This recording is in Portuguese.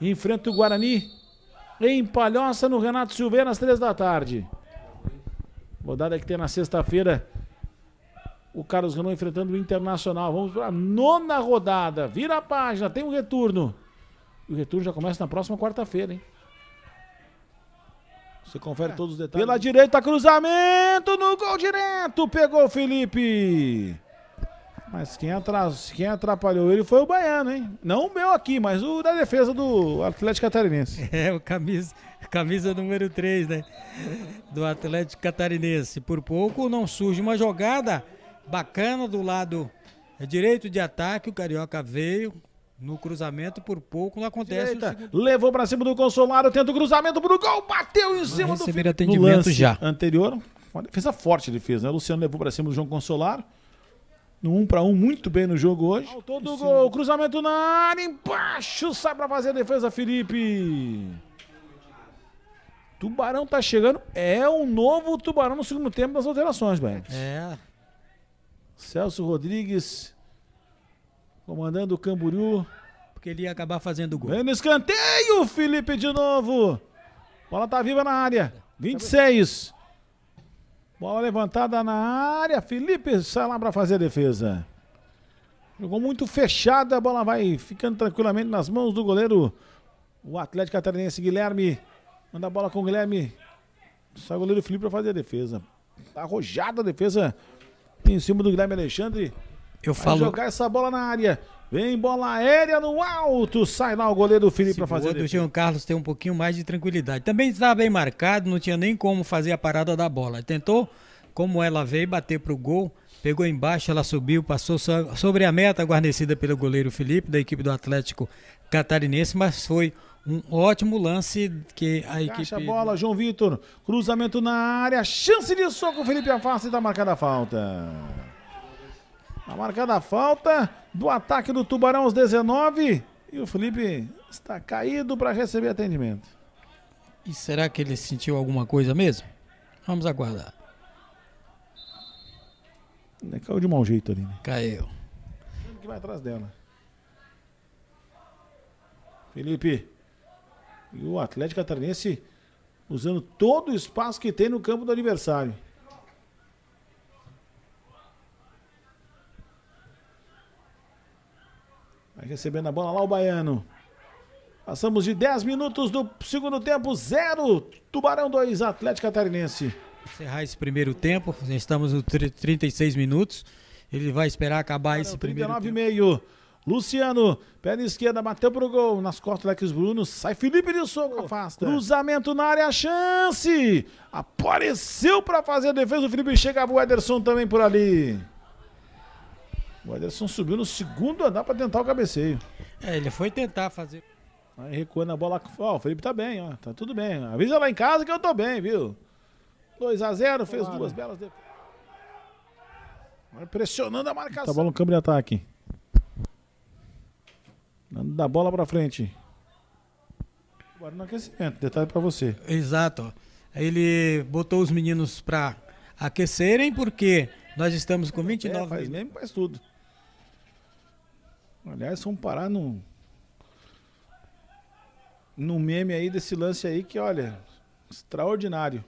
enfrenta o Guarani em Palhoça no Renato Silveira às três da tarde. Rodada que tem na sexta-feira. O Carlos Renan enfrentando o Internacional. Vamos para a nona rodada. Vira a página, tem um retorno. o retorno já começa na próxima quarta-feira, hein? Você confere é, todos os detalhes. Pela direita, cruzamento no gol direto. Pegou o Felipe. Mas quem, atras, quem atrapalhou ele foi o Baiano, hein? Não o meu aqui, mas o da defesa do Atlético Catarinense. É, o camisa, camisa número 3, né? Do Atlético Catarinense. Por pouco não surge uma jogada bacana do lado direito de ataque. O Carioca veio no cruzamento, por pouco não acontece. Segundo... Levou para cima do Consolado, tenta o cruzamento pro gol, bateu em cima do... atendimento no lance já. anterior. Uma defesa forte ele né? O Luciano levou para cima do João Consolado no 1 um para 1 um, muito bem no jogo hoje. Faltou do gol, cruzamento na área, embaixo, sai para fazer a defesa Felipe. Tubarão tá chegando, é um novo Tubarão no segundo tempo das alterações, Beto. É. Celso Rodrigues comandando o Camboriú. Porque ele ia acabar fazendo gol. Vem no escanteio, Felipe de novo. Bola tá viva na área. 26. Tá Bola levantada na área. Felipe sai lá para fazer a defesa. Jogou muito fechada. A bola vai ficando tranquilamente nas mãos do goleiro. O Atlético Catarinense Guilherme. Manda a bola com o Guilherme. Sai o goleiro Felipe para fazer a defesa. Tá arrojada a defesa em cima do Guilherme Alexandre. Eu Vai falo... jogar essa bola na área. Vem bola aérea no alto. Sai lá o goleiro Felipe para fazer. O João Carlos tem um pouquinho mais de tranquilidade. Também estava bem marcado, não tinha nem como fazer a parada da bola. Tentou, como ela veio, bater para o gol. Pegou embaixo, ela subiu, passou sobre a meta guarnecida pelo goleiro Felipe, da equipe do Atlético Catarinense, mas foi um ótimo lance que a equipe. equipe. a bola, João Vitor. Cruzamento na área. Chance de soco. Felipe afasta e está marcada a falta. A marcada falta do ataque do Tubarão aos 19. E o Felipe está caído para receber atendimento. E será que ele sentiu alguma coisa mesmo? Vamos aguardar. caiu de mau jeito ali. Né? Caiu. O que vai atrás dela. Felipe. E o Atlético Catarinense usando todo o espaço que tem no campo do adversário. Vai recebendo a bola lá o Baiano. Passamos de 10 minutos do segundo tempo, 0, Tubarão 2, Atlético Catarinense. Encerrar esse primeiro tempo, já estamos nos 36 minutos. Ele vai esperar acabar Tubarão, esse primeiro 39 tempo. 39,5. Luciano, na esquerda, bateu pro gol. Nas costas, Lex Bruno, sai Felipe de soco, afasta. Cruzamento na área, chance. Apareceu para fazer a defesa, o Felipe chega, o Ederson também por ali. O Ederson subiu no segundo andar para tentar o cabeceio. É, ele foi tentar fazer. Aí recuando a bola. Ó, o Felipe tá bem, ó. Tá tudo bem. Avisa lá em casa que eu tô bem, viu? 2x0, fez Bora. duas belas. De... pressionando a marcação. Tá bola no câmbio de ataque. Dando da bola para frente. Agora no aquecimento, detalhe para você. Exato. Ele botou os meninos para aquecerem, porque nós estamos com 29 é, faz mesmo, faz tudo. Aliás, vamos parar num. no meme aí desse lance aí que, olha, extraordinário.